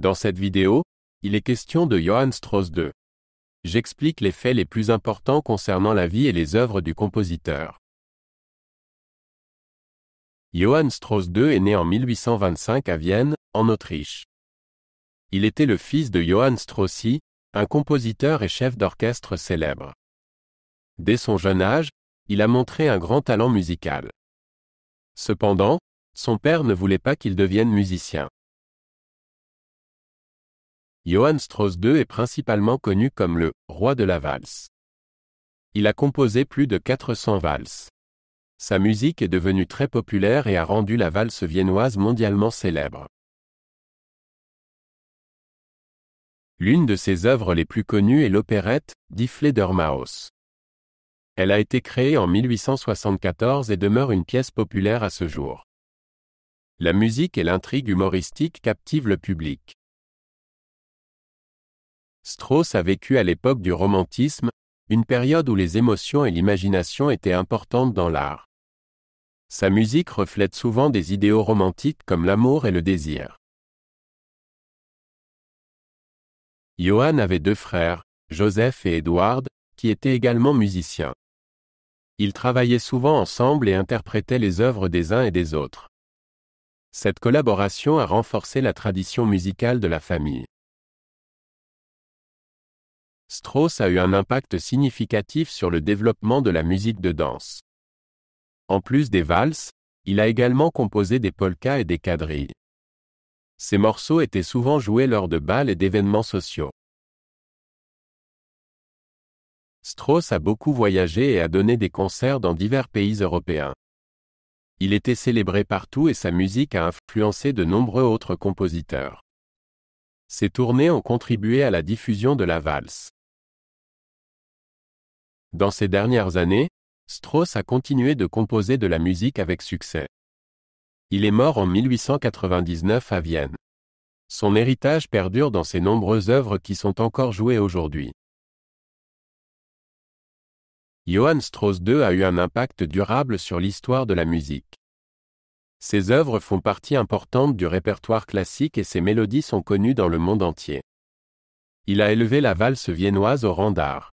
Dans cette vidéo, il est question de Johann Strauss II. J'explique les faits les plus importants concernant la vie et les œuvres du compositeur. Johann Strauss II est né en 1825 à Vienne, en Autriche. Il était le fils de Johann II, un compositeur et chef d'orchestre célèbre. Dès son jeune âge, il a montré un grand talent musical. Cependant, son père ne voulait pas qu'il devienne musicien. Johann Strauss II est principalement connu comme le roi de la valse. Il a composé plus de 400 valses. Sa musique est devenue très populaire et a rendu la valse viennoise mondialement célèbre. L'une de ses œuvres les plus connues est l'opérette Die Fledermaus. Elle a été créée en 1874 et demeure une pièce populaire à ce jour. La musique et l'intrigue humoristique captivent le public. Strauss a vécu à l'époque du romantisme, une période où les émotions et l'imagination étaient importantes dans l'art. Sa musique reflète souvent des idéaux romantiques comme l'amour et le désir. Johann avait deux frères, Joseph et Edward, qui étaient également musiciens. Ils travaillaient souvent ensemble et interprétaient les œuvres des uns et des autres. Cette collaboration a renforcé la tradition musicale de la famille. Strauss a eu un impact significatif sur le développement de la musique de danse. En plus des valses, il a également composé des polkas et des quadrilles. Ces morceaux étaient souvent joués lors de bals et d'événements sociaux. Strauss a beaucoup voyagé et a donné des concerts dans divers pays européens. Il était célébré partout et sa musique a influencé de nombreux autres compositeurs. Ses tournées ont contribué à la diffusion de la valse. Dans ces dernières années, Strauss a continué de composer de la musique avec succès. Il est mort en 1899 à Vienne. Son héritage perdure dans ses nombreuses œuvres qui sont encore jouées aujourd'hui. Johann Strauss II a eu un impact durable sur l'histoire de la musique. Ses œuvres font partie importante du répertoire classique et ses mélodies sont connues dans le monde entier. Il a élevé la valse viennoise au rang d'art.